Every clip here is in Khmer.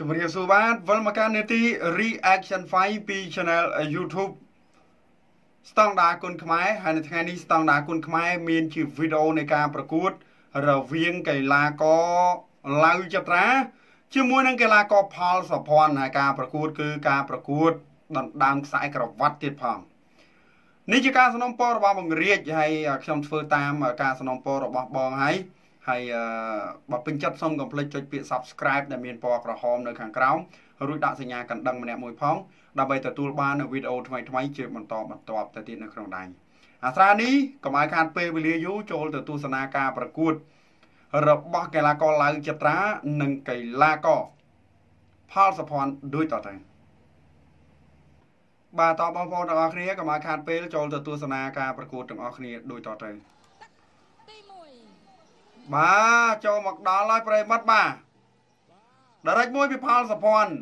ជំរាបសួរបាទវិលមកកាន់នេតិ Reaction 5ពី Channel YouTube ស្តង់ដារគុណខ្មែរហើយនៅថ្ងៃនេះស្តង់ដារគុណខ្មែរមានជាវីដេអូនៃការប្រកួត រវាងកីឡាករឡាវចត្រាជាមួយនឹងកីឡាករផលសុភ័ណ្ឌហើយការប្រកួត គឺការប្រកួតដណ្ដើមខ្សែក្រវ៉ាត់ទៀតផងនេះជាការสนับสนุนរបស់បងរាជហើយខ្ញុំធ្វើតាម ការสนับสนุนរបស់បងហើយហើយបើពេញចិត្តសូមកុំភ្លេចចុចពាក្យ Subscribe ដែលមានពណ៌ក្រហមនៅខាងក្រោមរួចដាក់សញ្ញាកណ្ដឹងម្នាក់មួយផងដើម្បីទទួលបាននូវវីដេអូថ្មីៗជាបន្តបន្ទាប់ទៅទៀតនៅក្នុងដៃអាស្រានេះកុំឲ្យខាតពេលវេលាយូរចូល ទៅទស្សនាការប្រកួត របស់កីឡាករឡាវចត្រានិងកីឡាករផលសុភ័ណ្ឌដូចតទៅបាទតបងប្អូនទាំងអស់គ្នាកុំឲ្យខាតពេល ចូលទៅទស្សនាការប្រកួតទាំងអស់គ្នាដូចតទៅបាទចូលមកដល់ហើយប្រិមិត្តបាទដរិចមួយពីផលសុភ័ណ្ឌ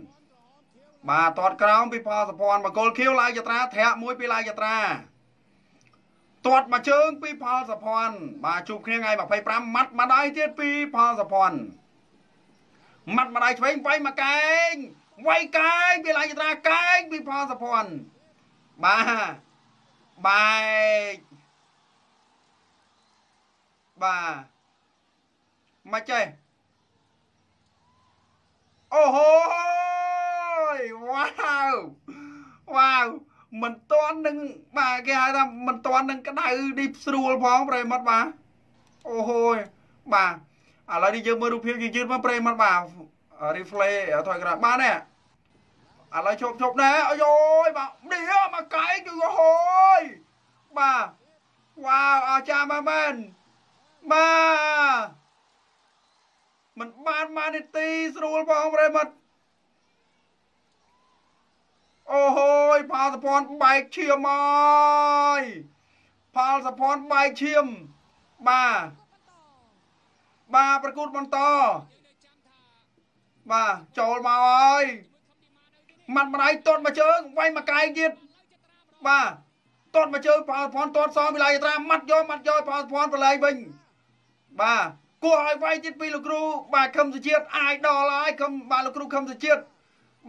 បាទតាត់ក្រោមពីផលសុភ័ណ្ឌបកុលខៀវឡាយយត្រាធ្រាក់មួយពីឡាយយត្រាតាត់មកជើងពីផលសុភ័ណ្ឌបាទជួបគ្នាថ្ងៃ25ម៉ាត់មកដៃទៀតពីផលសុភ័ណ្ឌម៉ាត់មកដៃឆ្វេងវាយមកកែងវាយកែងពីឡាយយត្រាកែងពីផលសុភ័ណ្ឌបាទបែកបាទមិនចេះអូហូយវ៉ាវវ៉ាវមិនតាន់នឹងបាទគេហៅថាមិនតាន់នឹងក្តៅនេះស្រួលផងប្រិមត្តបាទអូហូយបាទឥឡូវនេះយើងមើលរូបភាពយើងយឺតមកប្រិមត្តបាទ replay ថយក្រោយបាទនេះឥឡូវជប់ជប់ណែអាយយបាទនេះមកកែងគឺហូយបាទវ៉ាវអាចារ្យមែនបាទมันបានបាននីតិស្រួលបងប្រិមិត្តអូហូយផលសពន់បែកឈាមអើយផលសពន់បែកឈាមបាទបាទប្រកួតបន្តបាទចូលមកអើយម៉ាត់ម្ដាយតត់មកជើងវាយមកកាយទៀតបាទតត់មកជើងផលសពន់តត់សងវិល័យត្រាម៉ាត់យកម៉ាត់យកផលសពន់ប្រឡែងវិញបាទគួរឲ្យវាយទៀតពីលោកគ្រូបាទខឹមសុជាតិអាចដល់ហើយខឹមបាទលោកគ្រូខឹមសុជាតិ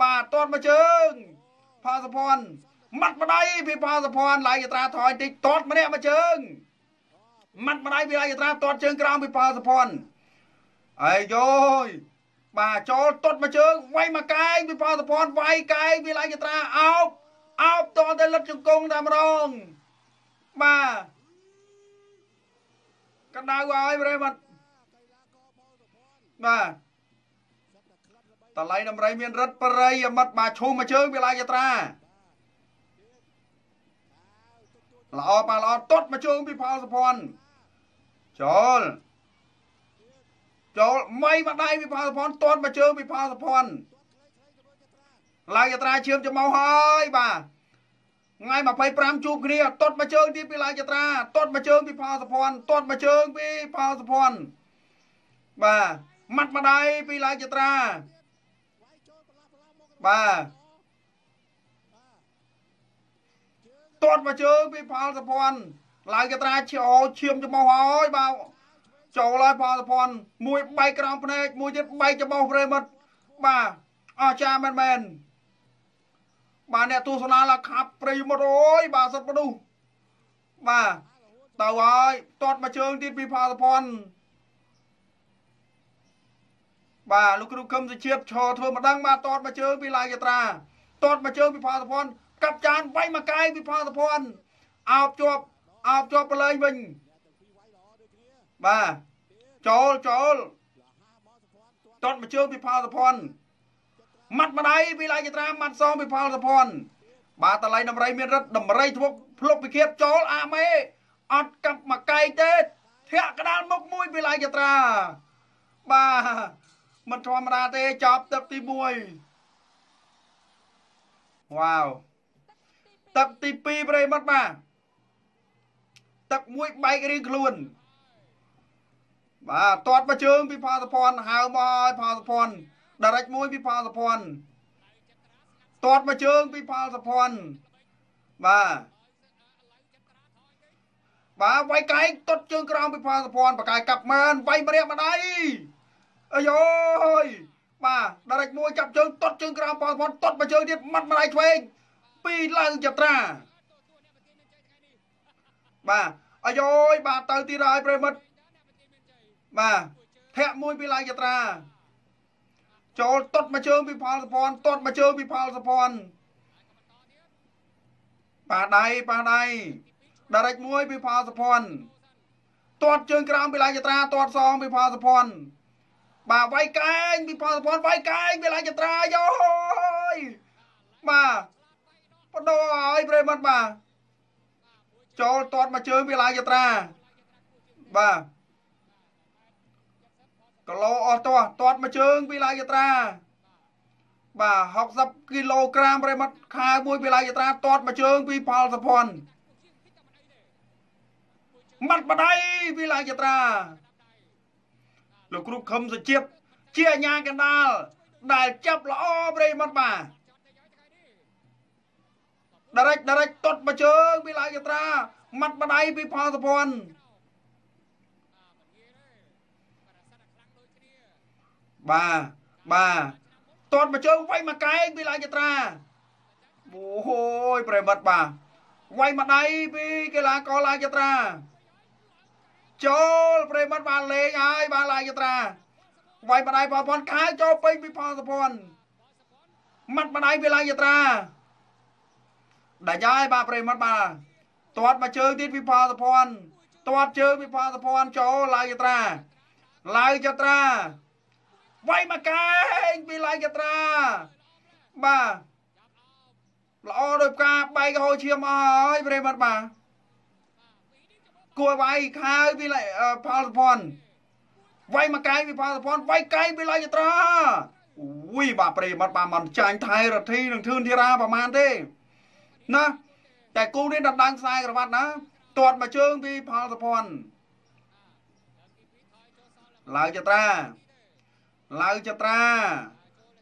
បាទតន់មកជើងផាសភ័ណ្ឌម៉ាត់ម្ដាយពីផាសភ័ណ្ឌឡាយត្រាថយតិចតត់ម្នាក់មកជើងម៉ាត់ម្ដាយពីឡាយត្រាតត់ ជើងក្រោមពីផាសភ័ណ្ឌអាយយោយបាទចូលតត់មកជើងវាយមកកាយពីផាសភ័ណ្ឌវាយកាយពីឡាយត្រាអោបអោបតតែលឹកជង្គង់តែម្ដងបាទកណ្ដៅហើយប្រេមអត់បាទតឡៃដំរី មានរិទ្ធបរិយអមត់បាឈុំមួយជើងវាឡាយត្រាល្អប៉ាល្អតត់មួយជើងពីផលសុភ័ណ្ឌចូលចូលមីមួយដៃពីផលសុភ័ណ្ឌតត់មួយជើងពីផលសុភ័ណ្ឌឡាយត្រាឈាមច្មោះហើយបាទថ្ងៃ25ជួបគ្នាតត់មួយជើងទៀតពីឡាយត្រាតត់មួយជើងពីផលសុភ័ណ្ឌតត់មួយជើងពីផលសុភ័ណ្ឌបាទម៉ាត់ម្ដាយពីឡាយចត្រាបាទទាត់មកជើងពីផលសភ័ណ្ឌឡាយចត្រាឈោឈាមច្មោះហើយបាទចូលហើយផលសភ័ណ្ឌមួយបែកក្រងភ្នែកមួយទៀតបែកច្មោះព្រៃមិត្តបាទអស្ចារ្យមែនមែនបាទអ្នកទស្សនាឡាខាប់ព្រៃមិត្តអូយបាទសិតមនុស្សបាទទៅហើយទាត់មកជើងទៀតពីផលសភ័ណ្ឌបាទលោកគ្រូកឹមសុជាតិឈរធ្វើម្ដងបាទតតមកជើងពីឡាយយត្រាតតមកជើងពីផាសភ័ណ្ឌកាប់ចានវាយមកកាយពីផាសភ័ណ្ឌអោបជាប់អោបជាប់ប្រឡែងវិញបាទចូលចូលតតមកជើងពីផាសភ័ណ្ឌម៉ាត់ម្ដាយពីឡាយយត្រាម៉ាត់សងពីផាសភ័ណ្ឌបាទតឡៃដំរីមានរិទ្ធដំរីធ្វុកភ្លុកពិឃាតចូលអាមេអត់កាប់មកកាយទេធាក់កដាលមុខមួយពីឡាយយត្រាបាទមិនធម្មតាទេចប់ទឹកទី1វ៉ាវទឹកទី2ប្រិមត្តបាទទឹកមួយបែករៀងខ្លួន បាទតាត់មកជើងពីផលសុភ័ណ្ឌហៅមកឲ្យផលសុភ័ណ្ឌដារិចមួយពីផលសុភ័ណ្ឌតាត់មកជើងពីផលសុភ័ណ្ឌបាទបាទវាយកែកតុតជើងក្រោមពីផលសុភ័ណ្ឌបកាយកាប់មែនវាយម្រាមម្ដាយអាយអូយបាទដារិចមួយចាប់ជើងតត់ជើងក្រោមប៉ុនប៉ុនតត់មកជើងទៀតម៉ាត់ម្ដាយឆ្វេងពីរឡើងចត្រាបាទអាយអូយបាទទៅទៀតហើយប្រិមិត្តបាទធាក់មួយពីឡើងចត្រាចូលតត់មកជើងពីផលសពន់តត់មកជើងពីផលសពន់ប៉ាដៃប៉ាដៃដារិចមួយពីផលសពន់តត់ជើងក្រោមពីឡើងចត្រាតត់សងពីផលសពន់បាទវាយកែងពីផលសពតវាយកែងវាឡើងចត្រាយោយបាទបដោឲ្យប្រិមត្តបាទចូលតតមកជើងវាឡើងចត្រាបាទគីឡូអស់តោះតតមកជើងវាឡើងចត្រាបាទ60គីឡូក្រាម ប្រិមត្តខាវមួយវាឡើងចត្រាតតមកជើង ពីផលសពតម៉ាត់បដៃវាឡើងចត្រាលោកគ្រូខឹមសុជាតិជាអាញាកណ្ដាល ដែលចាប់ល្អប្រិមត្តបាទដរិចដរិចតត់មកជើងពីឡាយត្រាមាត់បដៃពីផលសុភ័ណ្ឌបាទបាទតត់មកជើងវាយមកកែងពីឡាយត្រាអូយប្រិមត្តបាទវាយមកដៃពី កីឡាករឡាយត្រាចូលប្រិមត្តបានលេងហើយបានឡាយត្រាវាយបដៃប៉ប៉ុនកាយចូលពេញពីផលសពន់ម៉ាត់បដៃវាឡាយត្រាដាច់ហើយបាទប្រិមត្តបាទទាត់មកជើងទៀតពីផលសពន់ទាត់ជើងពីផលសពន់ចូលឡាយត្រាឡាយត្រាវាយមកកែងពីឡាយត្រាបាទល្អដោយផ្កាបែកហោឈាមអស់ហើយប្រិមត្តបាទគួរវាយខាយវាផលសភ័ណ្ឌវាយមកកាយវាផលសភ័ណ្ឌវាយកាយវាឡាយត្រាអូយបាទប្រិមត្តបាទមិនចាញ់ថៃរដ្ឋីនឹងធឿនធារាប្រហែលទេណាតែគូនេះដណ្ដើមខ្សែក្រវ៉ាត់ណាទាត់មកជើងពីផលសភ័ណ្ឌឡាវចត្រាឡាវចត្រា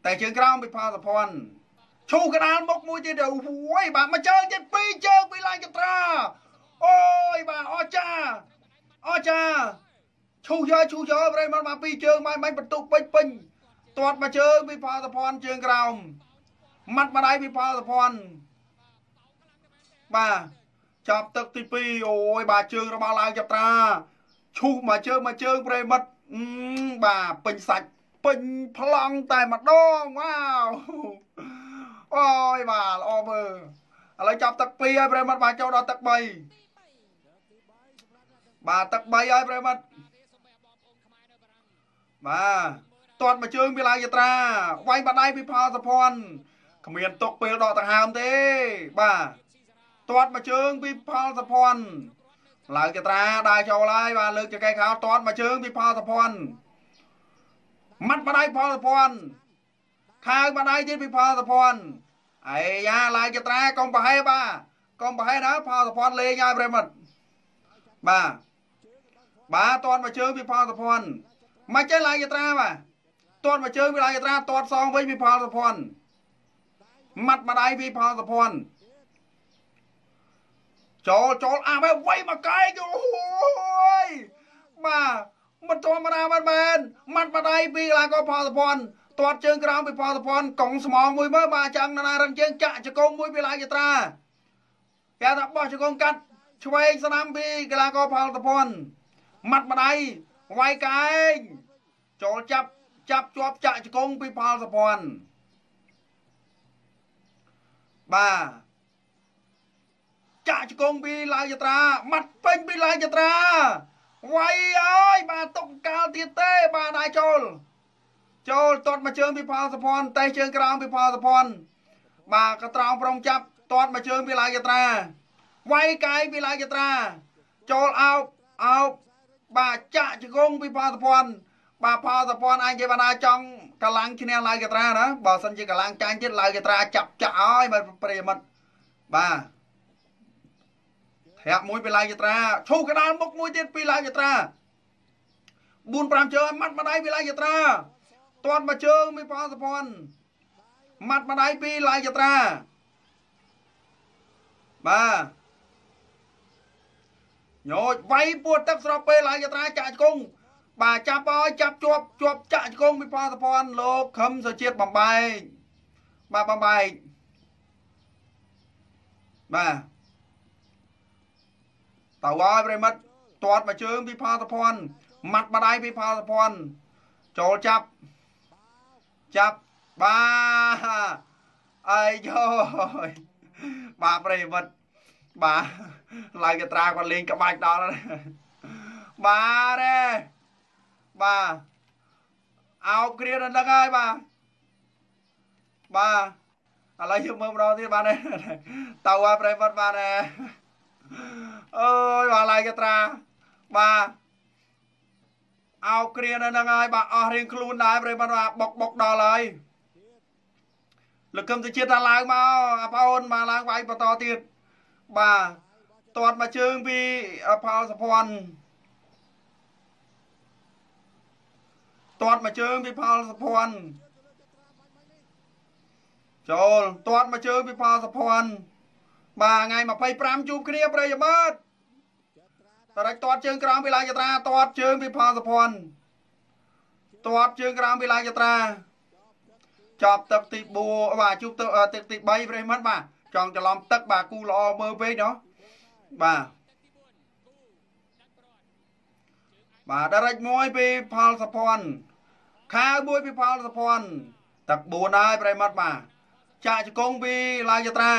តែជើងក្រោមពីផលសភ័ណ្ឌឈូកដាលមុខមួយទៀតអូយបាទមកជើងទៀតពីរជើងពីឡាវចត្រាអូយបាទអចាអចាឈូសយកឈូសយកប្រៃមកមកពីរជើងមកបាញ់បន្ទុកពេញពេញទាត់មកជើងពីផលសភ័ណ្ឌជើងក្រោមម៉ាត់ម្ដាយពីផលសភ័ណ្ឌបាទចាប់ទឹកទី2អូយ បាទជើងរបស់ឡើងចាប់ត្រាឈូសមកជើងមកជើងប្រិមិត្តបាទពេញសាច់ពេញប្លង់តែម្ដងវ៉ាវអូយបាទល្អមើលឥឡូវចាប់ទឹក2ហើយប្រិមិត្តបាទចូលដល់ទឹក3បាទទឹក3ឲ្យប្រិមិត្តបាទតាត់មួយជើងវាឡើងយត្រាវាយបដៃពីផលសុភ័ណ្ឌគ្មានຕົកពេលដកដង្ហើមទេបាទតាត់មួយជើងពីផលសុភ័ណ្ឌឡើងយត្រាដើរចូលហើយបាទលើកចង្កេះខោតាត់មួយជើងពីផលសុភ័ណ្ឌមាត់បដៃផលសុភ័ណ្ឌខៅបដៃទៀតពីផលសុភ័ណ្ឌអាយ៉ាឡើងយត្រាកុំប្រហែបាទកុំប្រហែណាផលសុភ័ណ្ឌលេងហើយប្រិមិត្តបាទបាទតន់មកជើងវាផលសុភ័ណ្ឌមិនចេះឡើងយត្រាបាទតន់មកជើងវាឡើងយត្រាតន់សងវិញវាផលសុភ័ណ្ឌម៉ាត់ម្ដាយវាផលសុភ័ណ្ឌចូលចូលអាប់ហើយវៃមកកែកអូយបាទមិនធម្មតាមែនមែនម៉ាត់ម្ដាយពីកន្លែងក៏ផលសុភ័ណ្ឌតាត់ជើងក្រោមពីផលសុភ័ណ្ឌកងស្មងមួយមើលបាទចឹងណារឹងជើងចាក់ចកុំមួយវាឡើងយត្រាគេថាបោះចកុំកាត់ឆ្វេងស្នាមពីកន្លែងក៏ផលសុភ័ណ្ឌម៉ាត់ម្ដាយវាយកែងចូលចាប់ចាប់ជាប់ចាក់ជង្គង់ពីផលសពន់បាទចាក់ជង្គង់ពីឡាវយត្រាម៉ាត់ពេញពីឡាវយត្រាវាយអើយបាទຕົកកាលទៀតទេបាទដែរចូលចូលទាត់មកជើងពីផលសពន់តេះជើងក្រោមពីផលសពន់បាទក៏ត្រង់ប្រងចាប់ទាត់មកជើងពីឡាវយត្រាវាយកែងពីឡាវយត្រាចូលអោបអោបបាទចាក់ជង្គង់ពីផលតពន់បាទផលតពន់អញគេបានថាចង់កលាំងឈ្នះឡាយកត្រាណាបើសិនជាកលាំងចាញ់ទៀតឡាយកត្រាចាប់ចាក់ឲ្យបាទប្រិមិត្តបាទធាក់មួយពីឡាយកត្រាឈូកដាលមុខមួយទៀតពីឡាយកត្រា4 5ជើងឲ្យម៉ាត់ម្ដាយពីឡាយកត្រាតាន់មួយជើងពីផលតពន់ម៉ាត់ម្ដាយពីឡាយកត្រាបាទញោចវាយពួតទឹកស្របពេលហើយយត្រាចាក់ជង្គង់បាទចាប់អើយចាប់ជាប់ជាប់ចាក់ជង្គង់ពិផលសពន់លោកខឹមសុជាតិបំបែកបាទបំបែកបាទតើហើយប្រិមិត្តទាត់មកជើងពិផលសពន់ម៉ាត់បដៃពិផលសពន់ចូលចាប់ចាប់បាទអាយយបាទប្រិមិត្តបាទឡាយកត្រាគាត់លេងក្បាច់ដល់បាទទេបាទអោបគ្រាដល់ហ្នឹងហើយបាទបាទឥឡូវយើងមើលម្ដងទៀតបាទតៅអាប្រេវត្តបាទអើយបាទឡាយកត្រាបាទអោបគ្រានៅហ្នឹងហើយបាទអស់រៀងខ្លួនដែរប្រេវត្តបាទបុកបុកដល់ហើយលោកកឹមសុជាតិថាឡើងមកបងប្អូនមកឡើងវាយបន្តទៀតបាទតាត់មួយជើងពីផោសុភ័ណ្ឌតាត់មួយជើងពីផោសុភ័ណ្ឌចូលតាត់មួយជើងពីផោសុភ័ណ្ឌបាទថ្ងៃ25ជួបគ្នាប្រិយមិត្តតរិចតាត់ជើងក្រោមពីឡាយត្រាតាត់ជើងពីផោសុភ័ណ្ឌតាត់ជើងក្រោមពីឡាយត្រាចប់ទឹកទី4បាទជួបទឹកទី3ប្រិយមិត្តបាទចង់ច្រឡំទឹកបាទគូល្អមើលពេកណោះបាទបាទដរិចមួយពីផលសុភ័ណ្ឌខាវមួយពីផលសុភ័ណ្ឌទឹក4ហើយប្រិមត្តបាទចាក់ជង្គង់ពីឡាយចត្រា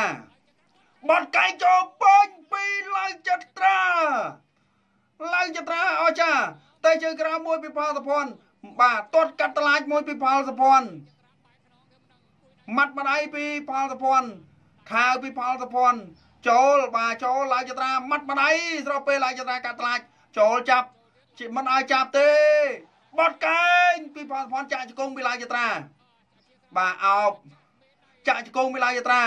បត់កែងចូលពេញពីឡាយចត្រាឡាយចត្រាអស្ចារ្យតែជើងក្រៅមួយពីផលសុភ័ណ្ឌបាទទាត់កាត់តឡាចមួយពីផលសុភ័ណ្ឌម៉ាត់ម្ដាយពីផលសុភ័ណ្ឌខើពីផលសុភ័ណ្ឌចូលបា ចូលឡាយចត្រាមាត់ម្ដាយស្របពេលឡាយចត្រាកាត់ថ្លាច់ចូលចាប់មិនឲ្យចាប់ទេបត់កែងពីផលសុភ័ណ្ឌចាក់ជង្គង់ពីឡាយចត្រាបាទអោបចាក់ជង្គង់ពីឡាយចត្រា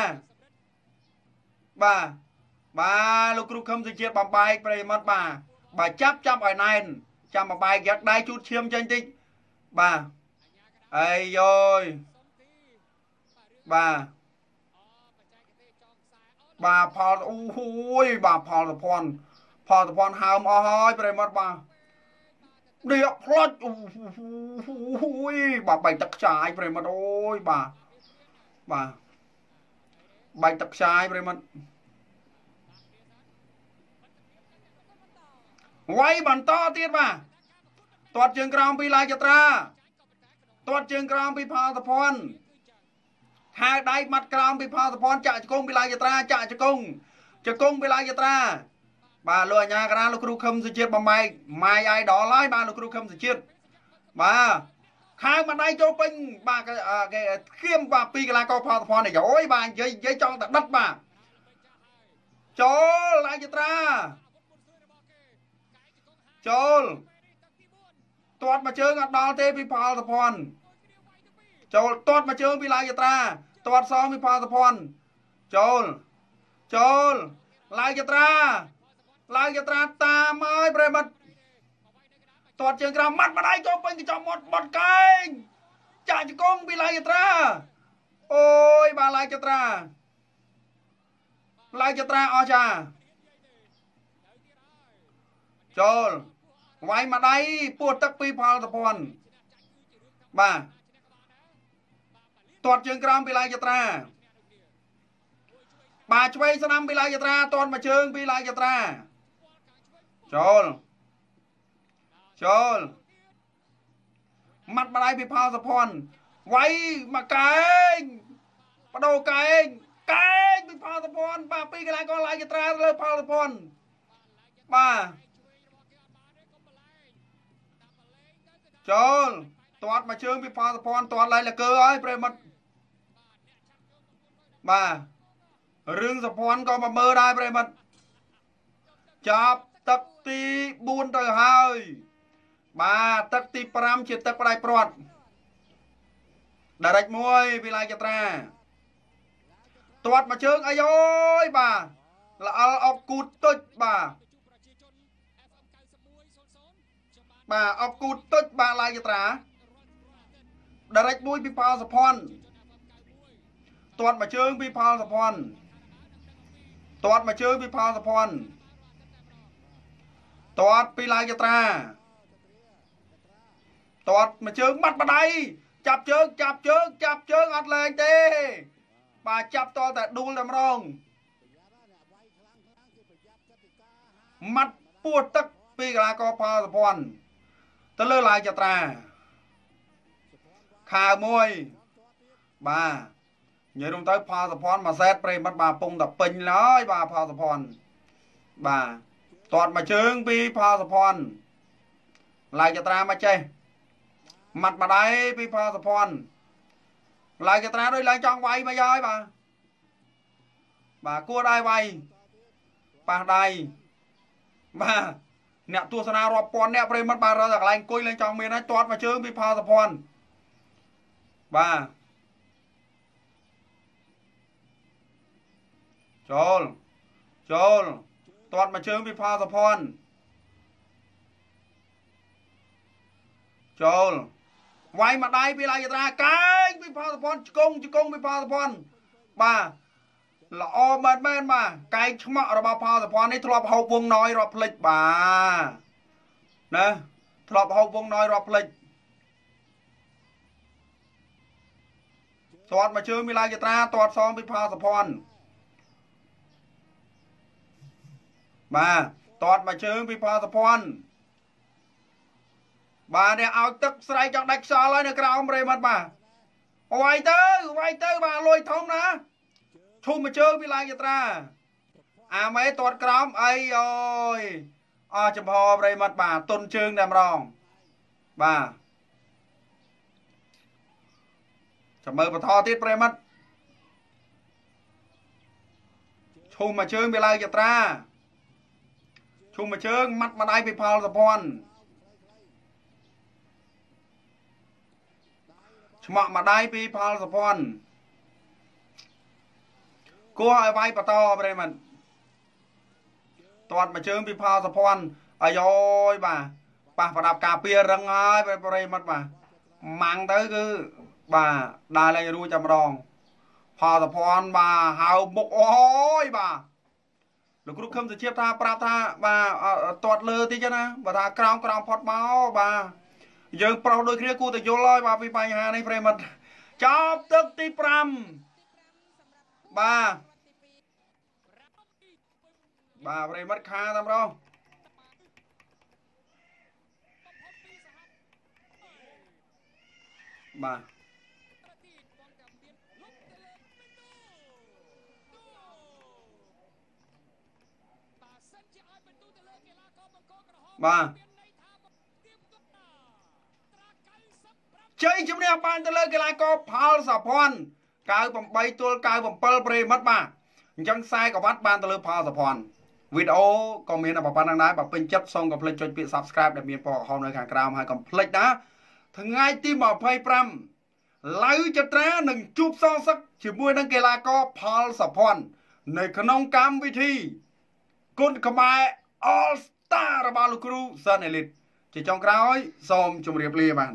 បាទបាទលោកគ្រូខឹមសុជាតិបំបែកប្រិមត្តបាទបាទចាប់ចាប់ឲ្យណែនចាំបំបែកយកដៃជូតឈាមចេញតិចបាទអាយយយបាទបាទផលអូហួយបាទផលសុភ័ណ្ឌផលសុភ័ណ្ឌហើមអស់ហើយប្រិមត្តបាទដៀកផ្លាច់អូហួយបាទបែកទឹកខ្ចាយប្រិមត្តអូយបាទបាទបែកទឹកខ្ចាយប្រិមត្តវាយបន្តទៀតបាទទាត់ជើងក្រោមពីឡាយចត្រាទាត់ជើងក្រោមពីផលសុភ័ណ្ឌហាវដៃមាត់ក្រោមពីផលសពនចាក់ជង្គង់ពីឡាយត្រាចាក់ជង្គង់ជង្គង់ពីឡាយត្រា បាទលោកអាញាកណាលោកគ្រូខឹមសុជាតិបំបែកម៉ាយអាយដល់ហើយបាទលោកគ្រូខឹមសុជាតិបាទខាងបណ្ដៃចូលពេញ បាទគេធៀមបាទពីកីឡាករផលសពននេះអូយបាទនិយាយនិយាយចង់តែដិតបាទចូលឡាយត្រាចូលទាត់មកជើងអត់ដល់ទេពីផលសពនចូលទាត់មកជើងពីឡាយត្រាទាត់សងវិផលសុភ័ណ្ឌចូលចូលឡាយយត្រាឡាយយត្រាតាមហើយប្រិមិត្តទាត់ជើងក្រោមម៉ាត់ម្ដាយចូលពេញកញ្ចក់មាត់បត់កែងចាក់ជង្គង់ពីឡាយយត្រាអូយបាទឡាយយត្រាឡាយយត្រាអស់ចាចូលវាយម្ដាយពោះទឹកពីផលសុភ័ណ្ឌបាទទាត់ជើងក្រោមពីឡាយយត្រាបាទឆ្វេងស្ដាំពីឡាយយត្រាទាត់មួយជើង ពីឡាយយត្រាចូលចូលម៉ាត់បដៃពីផលសុភ័ណ្ឌវាយមកកែងបដូរកែងកែងពីផលសុភ័ណ្ឌបាទពីកន្លែងកោឡាយយត្រាលើផលសុភ័ណ្ឌបាទចូលទាត់មកជើងពីផលសុភ័ណ្ឌទាត់ឡាយលកើហើយប្រិមិត្តបាទរឿងសុភ័ណ្ឌក៏មកមើលដែរប្រិមិត្តចាប់ទឹកទី4ទៅហើយ បាទទឹកទី5ជាទឹកផ្ដាច់ព្រាត់ដារិចមួយវិឡាយចត្រាទាត់មកជើងអីអើយបាទល្អលអបគូតទុចបាទបាទអបគូតទុចបាទឡាយចត្រាដារិចមួយពីប៉ោសុភ័ណ្ឌទាត់មួយជើងពីផលសុភ័ណ្ឌទាត់មួយជើងពីផលសុភ័ណ្ឌទាត់ពីឡាយត្រាទាត់មួយជើងបាត់បដៃចាប់ជើងចាប់ជើងចាប់ជើងអត់លែងទេ បាទចាប់តតែដួលតែម្ដងម៉ាត់ពោះទឹកពីកីឡាករផលសុភ័ណ្ឌទៅលើឡាយចត្រាខាមួយបាទនិយាយរំទៅផលសុភ័ណ្ឌមួយសែតប្រិមត្តបាទពងតពេញឡើយបាទផលសុភ័ណ្ឌបាទតាត់មកជើងពីផលសុភ័ណ្ឌឡាយចត្រាមកចេះម៉ាត់ម្ដាយពីផលសុភ័ណ្ឌឡាយចត្រាដូចឡើងចង់វាយមកហើយបាទបាទគួរដែរវាយប៉ះដៃបាទអ្នកទស្សនារាប់ពាន់អ្នកប្រិមត្តបាទរត់តែកន្លែងអង្គុយឡើងចង់មានហើយតាត់មកជើងពីផលសុភ័ណ្ឌបាទចូលចូលតាត់មួយជើងពីផលសុផាន់ចូលវាយមួយដៃពីឡាយត្រាកាយពីផលសុផាន់ជង្គង់ជង្គង់ពីផលសុផាន់បាទល្អមែនមែនបាទកែងឆ្មក់របស់ផលសុផាន់នេះធ្លាប់ហូបវងណយរាប់ផ្លិចបាទណាធ្លាប់ហូបវងណយរាប់ផ្លិចតាត់មួយជើងមីឡាយត្រា តាត់សងពីផលសុផាន់បាទតតមកជើងពីផលសុភ័ណ្ឌបាទនេះឲ្យទឹកស្រែកចង់ដាច់ខ្យល់ហើយនៅក្រោមរេមិត្តបាទវាយទៅវាយទៅបាទលួយធំណាឈុំមកជើងពីឡាយយត្រា អាមេតតក្រោមអីអូយអស់ចំហរេមិត្តបាទទុនជើងតែម្ដងបាទចាំមើលបន្តទៀតប្រិមិត្តឈុំមកជើងវាឡើងយត្រាឈុំមួយជើងម៉ាត់មួយដៃពីផលសុភ័ណ្ឌឆ្មក់មួយដៃពីផលសុភ័ណ្ឌគោះឲ្យវាយបន្តប្រិមិត្តតាត់មួយជើងពីផលសុភ័ណ្ឌអាយយបាទប៉ះប្រដាប់ការពាររឹងហើយប្រិមិត្តបាទម៉ាំងទៅគឺបាទដើរលេងរួចតែម្ដងផលសុភ័ណ្ឌបាទហៅមុខអូយបាទលោកគ្រូខឹមសុជាថាប្រាប់ថាបាទតតលើតិចណាបើថាក្រោមក្រោមផុតមកបាទយើង ប្រុសដូចគ្នាគួរតែយល់ហើយបាទពីបញ្ហានេះប្រិមិត្តចប់ទឹកទី5បាទបាទប្រិមិត្តខាតាមរោបាទបាទជ័យជំនះបានទៅលើកីឡាករផលសាផាន់98ទល់97ប្រេមិតបាទអញ្ចឹងខ្សែក្បាត់បានទៅលើផលសាផាន់វីដេអូក៏មានអបប៉ុណ្ណឹងដែរបើពេញចិត្តសូមកុំភ្លេចចុចពាក្យ Subscribe ដែលមានពណ៌ក្រហមនៅខាងក្រោមហើយកុំភ្លេចណាថ្ងៃទី25ឡៅចត្រានឹងជួបសងសឹកជាមួយនឹង កីឡាករផលសុផាន់នៅក្នុងកម្មវិធី គុណខ្មែរ All តារបស់លោកគ្រូសានអេលីតជាចុងក្រោយសូមជម្រាបលាបាទ